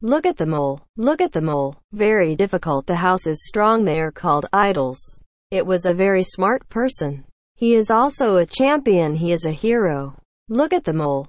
Look at the mole. Look at the mole. Very difficult. The house is strong. They are called idols. It was a very smart person. He is also a champion. He is a hero. Look at the mole.